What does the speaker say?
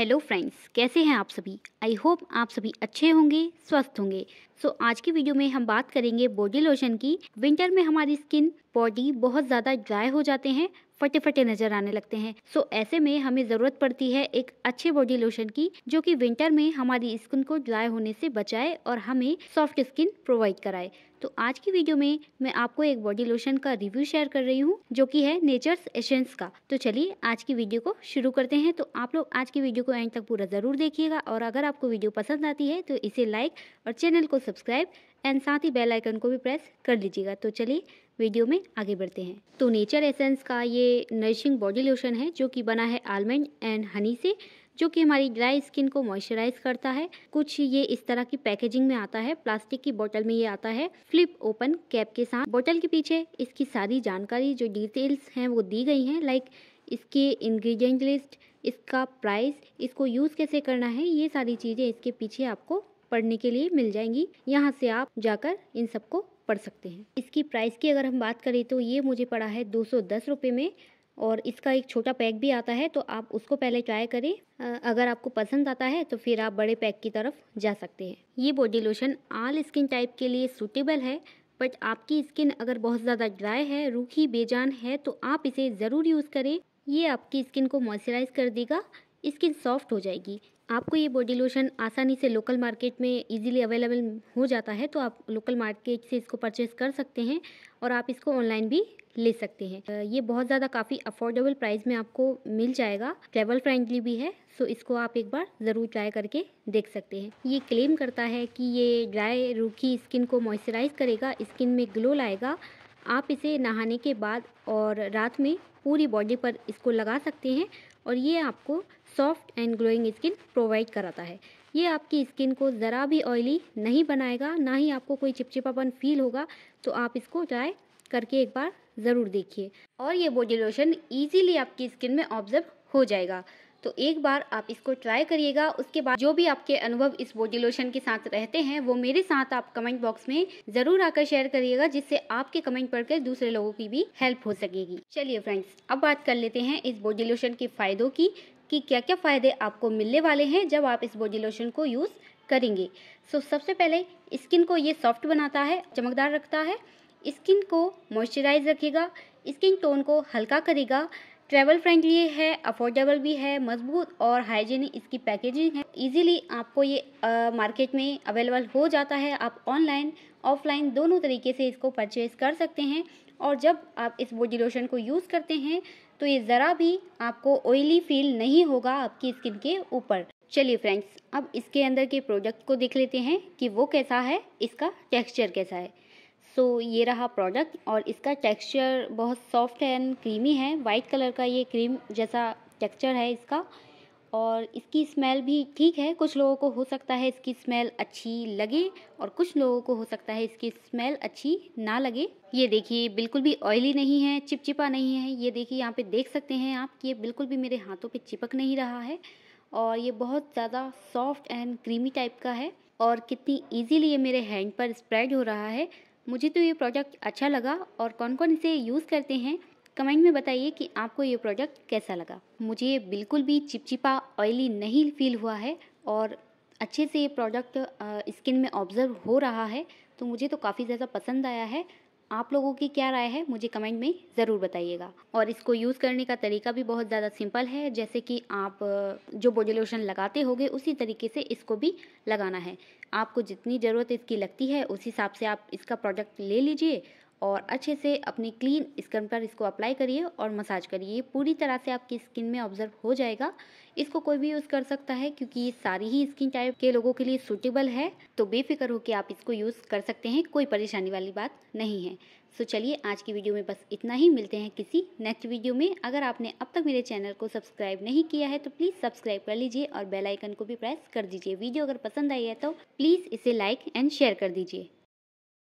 hello friends कैसे हैं आप सभी आई होप आप सभी अच्छे होंगे स्वस्थ होंगे सो so, आज की वीडियो में हम बात करेंगे बॉडी लोशन की विंटर में हमारी स्किन बॉडी बहुत ज़्यादा ड्राई हो जाते हैं फटे फटे नजर आने लगते हैं सो so, ऐसे में हमें ज़रूरत पड़ती है एक अच्छे बॉडी लोशन की जो कि विंटर में हमारी स्किन को ड्राई होने से बचाए और हमें सॉफ्ट स्किन प्रोवाइड कराए तो आज की वीडियो में मैं आपको एक बॉडी लोशन का रिव्यू शेयर कर रही हूँ जो कि है नेचर्स एसेंस का तो चलिए आज की वीडियो को शुरू करते हैं तो आप लोग आज की वीडियो को एंड तक पूरा ज़रूर देखिएगा और अगर आपको वीडियो पसंद आती है तो इसे लाइक और चैनल को सब्सक्राइब एंड साथ ही बेल आइकन को भी प्रेस कर लीजिएगा तो चलिए वीडियो में आगे बढ़ते हैं तो नेचर एसेंस का ये नरिशिंग बॉडी लोशन है जो कि बना है आलमंड एंड हनी से जो कि हमारी ड्राई स्किन को मॉइस्चराइज करता है कुछ ये इस तरह की पैकेजिंग में आता है प्लास्टिक की बोतल में ये आता है फ्लिप ओपन कैप के साथ बोतल के पीछे इसकी सारी जानकारी जो डिटेल्स हैं वो दी गई हैं लाइक इसके इंग्रेडिएंट लिस्ट इसका प्राइस इसको यूज़ कैसे करना है ये सारी चीज़ें इसके पीछे आपको पढ़ने के लिए मिल जाएंगी यहाँ से आप जाकर इन सबको पढ़ सकते हैं इसकी प्राइस की अगर हम बात करें तो ये मुझे पड़ा है दो सौ में और इसका एक छोटा पैक भी आता है तो आप उसको पहले ट्राई करें अगर आपको पसंद आता है तो फिर आप बड़े पैक की तरफ जा सकते हैं ये body lotion all skin type के लिए सूटेबल है बट आपकी स्किन अगर बहुत ज़्यादा ड्राई है रूखी बेजान है तो आप इसे ज़रूर यूज़ करें ये आपकी स्किन को मॉइस्चराइज कर देगा स्किन सॉफ्ट हो जाएगी आपको ये बॉडी लोशन आसानी से लोकल मार्केट में इजीली अवेलेबल हो जाता है तो आप लोकल मार्केट से इसको परचेज़ कर सकते हैं और आप इसको ऑनलाइन भी ले सकते हैं ये बहुत ज़्यादा काफ़ी अफोर्डेबल प्राइस में आपको मिल जाएगा ट्रेवल फ्रेंडली भी है सो इसको आप एक बार ज़रूर ट्राई करके देख सकते हैं ये क्लेम करता है कि ये ड्राई रूखी स्किन को मॉइस्चराइज करेगा स्किन में ग्लो लाएगा आप इसे नहाने के बाद और रात में पूरी बॉडी पर इसको लगा सकते हैं और ये आपको soft and glowing skin provide कराता है ये आपकी स्किन को ज़रा भी ऑयली नहीं बनाएगा ना ही आपको कोई चिपचिपापन फील होगा तो आप इसको ट्राई करके एक बार ज़रूर देखिए और ये बॉडी लोशन ईजिली आपकी स्किन में ऑब्जर्व हो जाएगा तो एक बार आप इसको ट्राई करिएगा उसके बाद जो भी आपके अनुभव इस बॉडी लोशन के साथ रहते हैं वो मेरे साथ आप कमेंट बॉक्स में जरूर आकर शेयर करिएगा जिससे आपके कमेंट पढ़कर दूसरे लोगों की भी हेल्प हो सकेगी चलिए फ्रेंड्स अब बात कर लेते हैं इस बॉडी लोशन के फायदों की कि क्या क्या फ़ायदे आपको मिलने वाले हैं जब आप इस बॉडी लोशन को यूज़ करेंगे सो so, सबसे पहले स्किन को ये सॉफ्ट बनाता है चमकदार रखता है स्किन को मॉइस्चराइज रखेगा स्किन टोन को हल्का करेगा ट्रैवल फ्रेंडली है अफोर्डेबल भी है मजबूत और हाइजीनिक इसकी पैकेजिंग है इजीली आपको ये आ, मार्केट में अवेलेबल हो जाता है आप ऑनलाइन ऑफलाइन दोनों तरीके से इसको परचेज़ कर सकते हैं और जब आप इस बॉडी लोशन को यूज़ करते हैं तो ये ज़रा भी आपको ऑयली फील नहीं होगा आपकी स्किन के ऊपर चलिए फ्रेंड्स अब इसके अंदर के प्रोडक्ट को देख लेते हैं कि वो कैसा है इसका टेक्स्चर कैसा है सो so, ये रहा प्रोडक्ट और इसका टेक्सचर बहुत सॉफ्ट एंड क्रीमी है वाइट कलर का ये क्रीम जैसा टेक्सचर है इसका और इसकी स्मेल भी ठीक है कुछ लोगों को हो सकता है इसकी स्मेल अच्छी लगे और कुछ लोगों को हो सकता है इसकी स्मेल अच्छी ना लगे ये देखिए बिल्कुल भी ऑयली नहीं है चिपचिपा नहीं है ये देखिए यहाँ पे देख सकते हैं आप कि ये बिल्कुल भी मेरे हाथों पे चिपक नहीं रहा है और ये बहुत ज़्यादा सॉफ्ट एंड क्रीमी टाइप का है और कितनी ईजीली ये मेरे हैंड पर स्प्रेड हो रहा है मुझे तो ये प्रोडक्ट अच्छा लगा और कौन कौन इसे यूज़ करते हैं कमेंट में बताइए कि आपको ये प्रोडक्ट कैसा लगा मुझे बिल्कुल भी चिपचिपा ऑयली नहीं फील हुआ है और अच्छे से ये प्रोडक्ट स्किन में ऑब्ज़र्व हो रहा है तो मुझे तो काफ़ी ज़्यादा पसंद आया है आप लोगों की क्या राय है मुझे कमेंट में ज़रूर बताइएगा और इसको यूज़ करने का तरीका भी बहुत ज़्यादा सिंपल है जैसे कि आप जो बॉडी लोशन लगाते होगे उसी तरीके से इसको भी लगाना है आपको जितनी ज़रूरत इसकी लगती है उस हिसाब से आप इसका प्रोडक्ट ले लीजिए और अच्छे से अपनी क्लीन स्किन पर इसको अप्लाई करिए और मसाज करिए पूरी तरह से आपकी स्किन में ऑब्जर्व हो जाएगा इसको कोई भी यूज़ कर सकता है क्योंकि ये सारी ही स्किन टाइप के लोगों के लिए सूटेबल है तो बेफिक्र होकर आप इसको यूज़ कर सकते हैं कोई परेशानी वाली बात नहीं है सो चलिए आज की वीडियो में बस इतना ही मिलते हैं किसी नेक्स्ट वीडियो में अगर आपने अब तक मेरे चैनल को सब्सक्राइब नहीं किया है तो प्लीज़ सब्सक्राइब कर लीजिए और बेलाइकन को भी प्रेस कर दीजिए वीडियो अगर पसंद आई है तो प्लीज़ इसे लाइक एंड शेयर कर दीजिए